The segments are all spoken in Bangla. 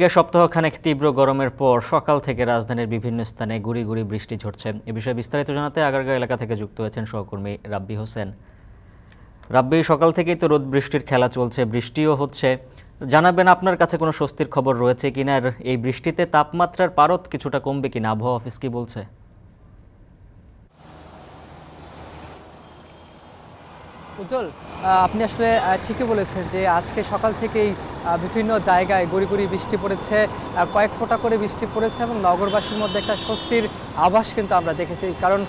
দীর্ঘ সপ্তাহখানেক তীব্র গরমের পর সকাল থেকে রাজধানীর বিভিন্ন স্থানে গুড়ি গুড়ি বৃষ্টি ঝরছে এ বিষয়ে বিস্তারিত জানাতে আগারগাঁও এলাকা থেকে যুক্ত হয়েছেন সহকর্মী রাব্বি হোসেন রাব্বি সকাল থেকেই তো রোদ বৃষ্টির খেলা চলছে বৃষ্টিও হচ্ছে জানাবেন আপনার কাছে কোনো স্বস্তির খবর রয়েছে কিনা এই বৃষ্টিতে তাপমাত্রার পারত কিছুটা কমবে কিনা আবহাওয়া অফিস কি বলছে উজ্জ্বল আপনি আসলে ঠিকই বলেছেন যে আজকে সকাল থেকেই বিভিন্ন জায়গায় গড়ি গড়ি বৃষ্টি পড়েছে কয়েক ফোঁটা করে বৃষ্টি পড়েছে এবং নগরবাসীর মধ্যে একটা স্বস্তির আভাস কিন্তু আমরা দেখেছি কারণ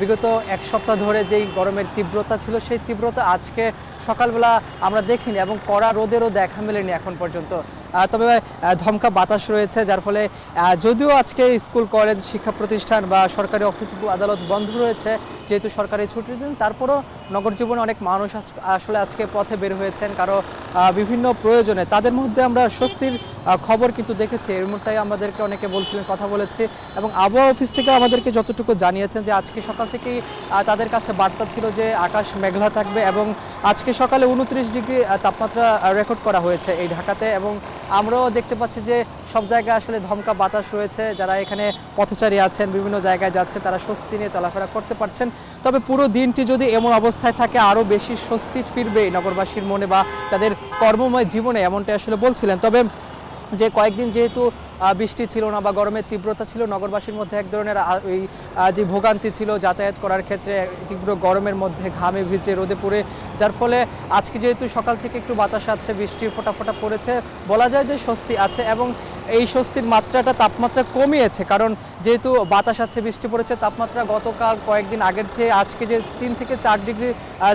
বিগত এক সপ্তাহ ধরে যেই গরমের তীব্রতা ছিল সেই তীব্রতা আজকে সকালবেলা আমরা দেখিনি এবং কড়া রোদেরও দেখা মেলেনি এখন পর্যন্ত তবে ধমকা বাতাস রয়েছে যার ফলে যদিও আজকে স্কুল কলেজ শিক্ষা প্রতিষ্ঠান বা সরকারি অফিস আদালত বন্ধ রয়েছে যেহেতু সরকারি ছুটির দিন তারপরও নগর জীবনে অনেক মানুষ আসলে আজকে পথে বের হয়েছেন কারো বিভিন্ন প্রয়োজনে তাদের তাদের মধ্যে আমরা স্বস্তির খবর কিন্তু দেখেছি এর এমনটাই আমাদেরকে অনেকে বলছিলেন কথা বলেছে এবং আবহাওয়া অফিস থেকে আমাদেরকে যতটুকু জানিয়েছেন যে আজকে সকাল থেকেই তাদের কাছে বার্তা ছিল যে আকাশ মেঘলা থাকবে এবং আজকে সকালে উনত্রিশ ডিগ্রি তাপমাত্রা রেকর্ড করা হয়েছে এই ঢাকাতে এবং আমরাও দেখতে পাচ্ছি যে সব জায়গায় আসলে ধমকা বাতাস রয়েছে যারা এখানে পথচারী আছেন বিভিন্ন জায়গায় যাচ্ছে তারা স্বস্তি নিয়ে চলাফেরা করতে পারছেন তবে পুরো দিনটি যদি এমন অবস্থায় থাকে আরও বেশি স্বস্তি ফিরবে নগরবাসীর মনে বা তাদের কর্মময় জীবনে এমনটাই আসলে বলছিলেন তবে যে কয়েকদিন যেহেতু বৃষ্টি ছিল না বা গরমের তীব্রতা ছিল নগরবাসীর মধ্যে এক ধরনের ওই যে ভোগান্তি ছিল যাতায়াত করার ক্ষেত্রে তীব্র গরমের মধ্যে ঘামে ভিজে রোদে পড়ে যার ফলে আজকে যেহেতু সকাল থেকে একটু বাতাস আছে বৃষ্টির ফোটাফোটা পড়েছে বলা যায় যে স্বস্তি আছে এবং এই স্বস্তির মাত্রাটা তাপমাত্রা কমিয়েছে কারণ যেহেতু বাতাস আছে বৃষ্টি পড়েছে তাপমাত্রা গতকাল কয়েকদিন আগের চেয়ে আজকে যে তিন থেকে চার ডিগ্রি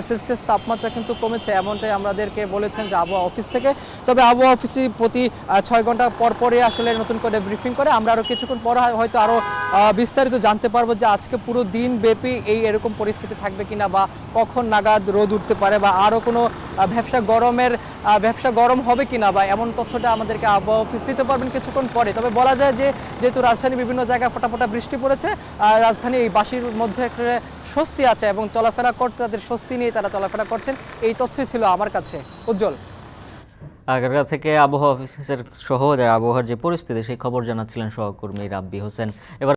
সেলসিয়াস তাপমাত্রা কিন্তু কমেছে এমনটাই আমাদেরকে বলেছেন যে আবহাওয়া অফিস থেকে তবে আবহাওয়া অফিসে প্রতি ছয় ঘন্টা পরপরই আসলে নতুন নতুন করে ব্রিফিং করে আমরা আরও কিছুক্ষণ পর হয়তো আরও বিস্তারিত জানতে পারবো যে আজকে পুরো দিন ব্যাপী এই এরকম পরিস্থিতি থাকবে কিনা বা কখন নাগাদ রোদ উঠতে পারে বা আরও কোনো ব্যবসা গরমের ব্যবসা গরম হবে কিনা বা এমন তথ্যটা আমাদেরকে আবহাওয়া অফিস দিতে পারবেন কিছুক্ষণ পরে তবে বলা যায় যে যেহেতু রাজধানীর বিভিন্ন জায়গায় ফোটাফোটা বৃষ্টি পড়েছে আর রাজধানী এই বাসির মধ্যে একটা স্বস্তি আছে এবং চলাফেরা করতে তাদের স্বস্তি নিয়ে তারা চলাফেরা করছেন এই তথ্যই ছিল আমার কাছে উজ্জ্বল আগারগা থেকে আবহাওয়া অফিসের সহ আবহাওয়ার যে পরিস্থিতি সেই খবর জানাচ্ছিলেন সহকর্মী রাব্বি হোসেন এবার